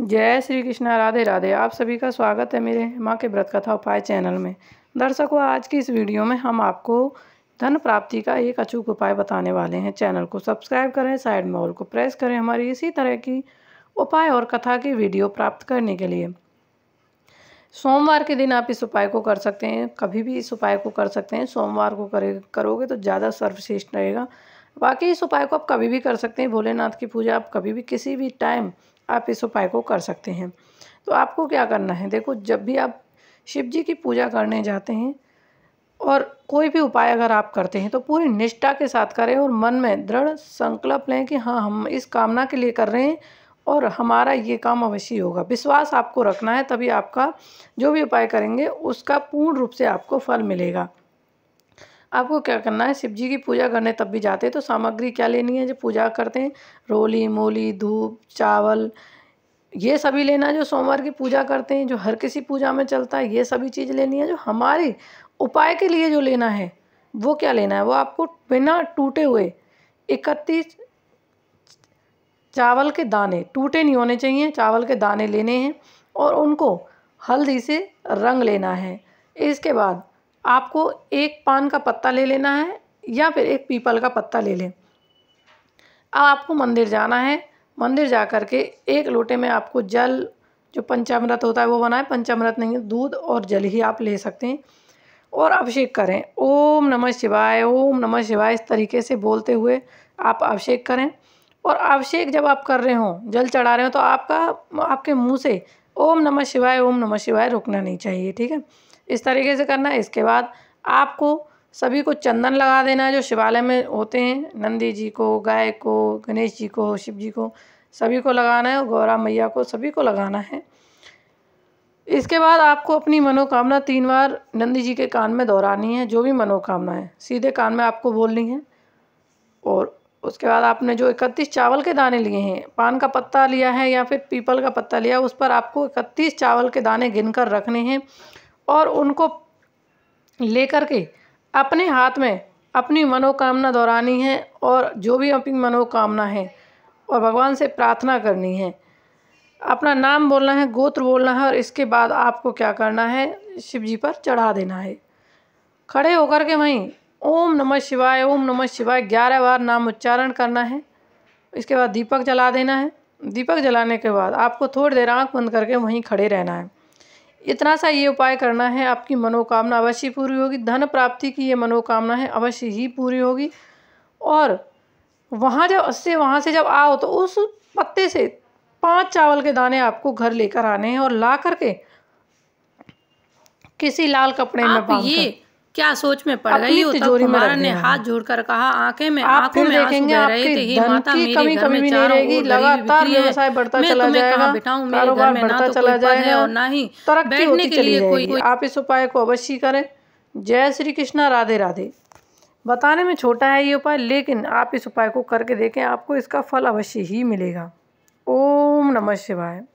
जय श्री कृष्णा राधे राधे आप सभी का स्वागत है मेरे माँ के व्रत कथा उपाय चैनल में दर्शकों आज की इस वीडियो में हम आपको धन प्राप्ति का एक अचूक उपाय बताने वाले हैं चैनल को सब्सक्राइब करें साइड में ऑल को प्रेस करें हमारी इसी तरह की उपाय और कथा की वीडियो प्राप्त करने के लिए सोमवार के दिन आप इस उपाय को कर सकते हैं कभी भी इस उपाय को कर सकते हैं सोमवार को करे करोगे तो ज़्यादा सर्वश्रेष्ठ रहेगा बाकी इस उपाय को आप कभी भी कर सकते हैं भोलेनाथ की पूजा आप कभी भी किसी भी टाइम आप इस उपाय को कर सकते हैं तो आपको क्या करना है देखो जब भी आप शिव जी की पूजा करने जाते हैं और कोई भी उपाय अगर आप करते हैं तो पूरी निष्ठा के साथ करें और मन में दृढ़ संकल्प लें कि हाँ हम इस कामना के लिए कर रहे हैं और हमारा ये काम अवश्य होगा विश्वास आपको रखना है तभी आपका जो भी उपाय करेंगे उसका पूर्ण रूप से आपको फल मिलेगा आपको क्या करना है शिव जी की पूजा करने तब भी जाते हैं तो सामग्री क्या लेनी है जो पूजा करते हैं रोली मोली धूप चावल ये सभी लेना जो सोमवार की पूजा करते हैं जो हर किसी पूजा में चलता है ये सभी चीज़ लेनी है जो हमारे उपाय के लिए जो लेना है वो क्या लेना है वो आपको बिना टूटे हुए इकतीस चावल के दाने टूटे नहीं होने चाहिए चावल के दाने लेने हैं और उनको हल्दी से रंग लेना है इसके बाद आपको एक पान का पत्ता ले लेना है या फिर एक पीपल का पत्ता ले लें अब आपको मंदिर जाना है मंदिर जा कर के एक लोटे में आपको जल जो पंचामृत होता है वो बनाए पंचामृत नहीं दूध और जल ही आप ले सकते हैं और अभिषेक करें ओम नमः शिवाय ओम नमः शिवाय इस तरीके से बोलते हुए आप अभिषेक करें और अभिषेक जब आप कर रहे हों जल चढ़ा रहे हो तो आपका आपके मुंह से ओम नमः शिवाय ओम नमः शिवाय रुकना नहीं चाहिए ठीक है इस तरीके से करना है इसके बाद आपको सभी को चंदन लगा देना है जो शिवालय में होते हैं नंदी जी को गाय को गणेश जी को शिव जी को सभी को लगाना है और गौरा मैया को सभी को लगाना है इसके बाद आपको अपनी मनोकामना तीन बार नंदी जी के कान में दोहरानी है जो भी मनोकामना है सीधे कान में आपको बोलनी है और उसके बाद आपने जो इकतीस चावल के दाने लिए हैं पान का पत्ता लिया है या फिर पीपल का पत्ता लिया उस पर आपको इकतीस चावल के दाने गिन कर रखने हैं और उनको लेकर के अपने हाथ में अपनी मनोकामना दोहरानी है और जो भी अपनी मनोकामना है और भगवान से प्रार्थना करनी है अपना नाम बोलना है गोत्र बोलना है और इसके बाद आपको क्या करना है शिव जी पर चढ़ा देना है खड़े होकर के वहीं ओम नमः शिवाय ओम नमः शिवाय ग्यारह बार नाम उच्चारण करना है इसके बाद दीपक जला देना है दीपक जलाने के बाद आपको थोड़ी देर आँख बंद करके वहीं खड़े रहना है इतना सा ये उपाय करना है आपकी मनोकामना अवश्य पूरी होगी धन प्राप्ति की ये मनोकामना है अवश्य ही पूरी होगी और वहाँ जब से वहाँ से जब आओ तो उस पत्ते से पांच चावल के दाने आपको घर लेकर आने हैं और ला करके किसी लाल कपड़े में ये क्या सोच में पड़ गई तिजोरी तब कुमार ने हाथ जोड़कर कहा आंखें में आंखों में आंसू बह रहे थे ही माता मेरे घर में चारों लगातार व्यवसाय बढ़ता चला जाएगा कहां बिठाऊं मेरे घर में ना तो चला जाएगा और ना ही बैठने के लिए कोई आप इस उपाय को अवश्य करें जय श्री कृष्णा राधे राधे बताने में छोटा है ये उपाय लेकिन आप इस उपाय को करके देखें आपको इसका फल अवश्य ही मिलेगा ओम नमः शिवाय